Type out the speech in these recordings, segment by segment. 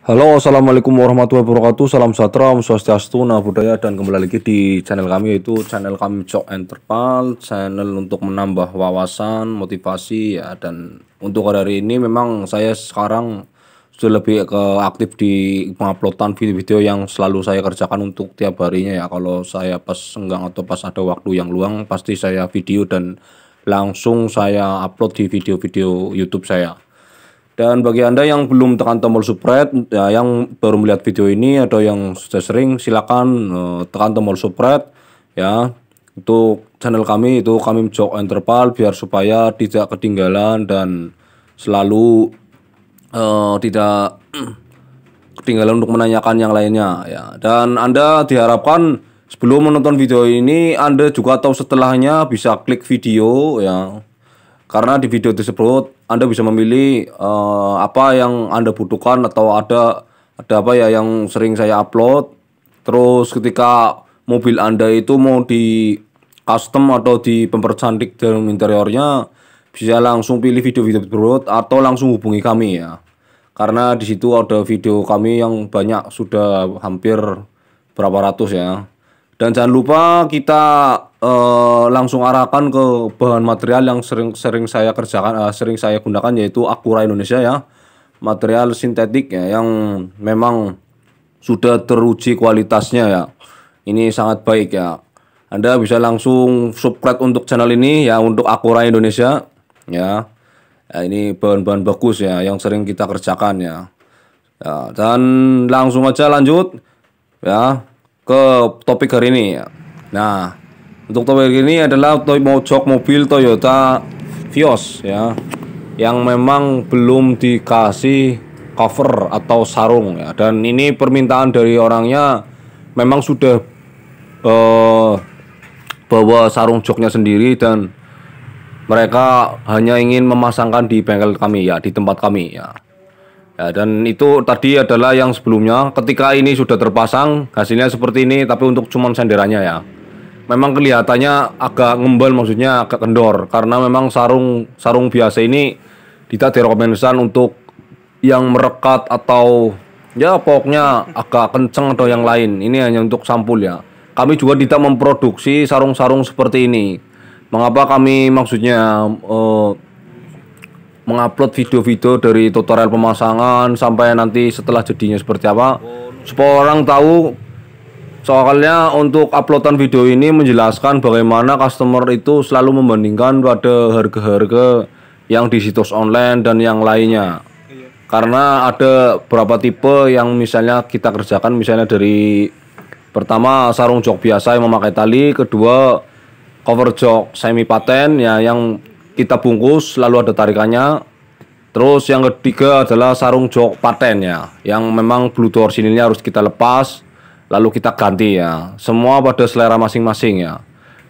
Halo, assalamualaikum warahmatullahi wabarakatuh. Salam sejahtera, om swastiastu, nah budaya, dan kembali lagi di channel kami yaitu channel kami Cok Enterpal, channel untuk menambah wawasan, motivasi, ya. Dan untuk hari ini memang saya sekarang sudah lebih ke aktif di penguploadan video-video yang selalu saya kerjakan untuk tiap harinya ya. Kalau saya pas senggang atau pas ada waktu yang luang, pasti saya video dan langsung saya upload di video-video YouTube saya dan bagi Anda yang belum tekan tombol subscribe, ya yang baru melihat video ini atau yang sudah sering silakan uh, tekan tombol subscribe ya. Untuk channel kami itu kami Jok enterpal biar supaya tidak ketinggalan dan selalu uh, tidak ketinggalan untuk menanyakan yang lainnya ya. Dan Anda diharapkan sebelum menonton video ini Anda juga tahu setelahnya bisa klik video ya. Karena di video tersebut anda bisa memilih uh, apa yang Anda butuhkan atau ada ada apa ya yang sering saya upload. Terus ketika mobil Anda itu mau di custom atau di pempercantik dalam interiornya bisa langsung pilih video-video berikut atau langsung hubungi kami ya. Karena di situ ada video kami yang banyak sudah hampir berapa ratus ya. Dan jangan lupa kita uh, langsung arahkan ke bahan material yang sering-sering saya kerjakan, uh, sering saya gunakan yaitu Akura Indonesia ya, material sintetik ya yang memang sudah teruji kualitasnya ya. Ini sangat baik ya. Anda bisa langsung subscribe untuk channel ini ya untuk Akura Indonesia ya. ya ini bahan-bahan bagus ya yang sering kita kerjakan ya. ya dan langsung aja lanjut ya ke topik hari ini ya. Nah, untuk tower ini adalah toy mojok mobil Toyota Vios ya. Yang memang belum dikasih cover atau sarung ya. Dan ini permintaan dari orangnya memang sudah eh, bawa sarung joknya sendiri dan mereka hanya ingin memasangkan di bengkel kami ya, di tempat kami ya. Ya, dan itu tadi adalah yang sebelumnya. Ketika ini sudah terpasang, hasilnya seperti ini, tapi untuk cuman senderanya ya memang kelihatannya agak ngembal maksudnya agak kendor karena memang sarung sarung biasa ini tidak direkomendasikan untuk yang merekat atau ya pokoknya agak kenceng atau yang lain ini hanya untuk sampul ya kami juga tidak memproduksi sarung-sarung seperti ini mengapa kami maksudnya eh, mengupload video-video dari tutorial pemasangan sampai nanti setelah jadinya seperti apa supaya orang tahu Soalnya untuk uploadan video ini menjelaskan bagaimana customer itu selalu membandingkan pada harga-harga yang di situs online dan yang lainnya. Iya. Karena ada beberapa tipe yang misalnya kita kerjakan misalnya dari pertama sarung jok biasa yang memakai tali, kedua cover jok semi paten ya yang kita bungkus lalu ada tarikannya. Terus yang ketiga adalah sarung jok paten ya yang memang blue door sininya harus kita lepas lalu kita ganti ya. Semua pada selera masing-masing ya.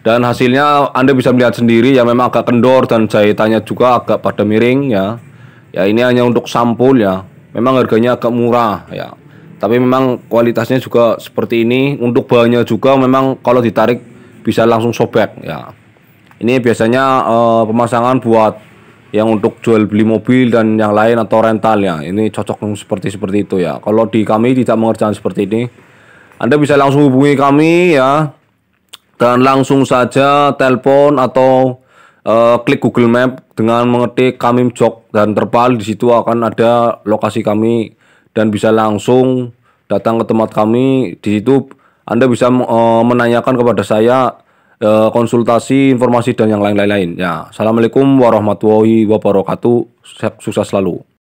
Dan hasilnya Anda bisa melihat sendiri ya memang agak kendor dan jahitannya juga agak pada miring ya. Ya ini hanya untuk sampul ya. Memang harganya agak murah ya. Tapi memang kualitasnya juga seperti ini. Untuk bahannya juga memang kalau ditarik bisa langsung sobek ya. Ini biasanya uh, pemasangan buat yang untuk jual beli mobil dan yang lain atau rental ya. Ini cocok seperti seperti itu ya. Kalau di kami tidak mengerjakan seperti ini anda bisa langsung hubungi kami ya dan langsung saja telepon atau uh, klik Google Map dengan mengetik kami Jog dan terpal di situ akan ada lokasi kami dan bisa langsung datang ke tempat kami di situ Anda bisa uh, menanyakan kepada saya uh, konsultasi informasi dan yang lain-lain ya Assalamualaikum warahmatullahi wabarakatuh sukses selalu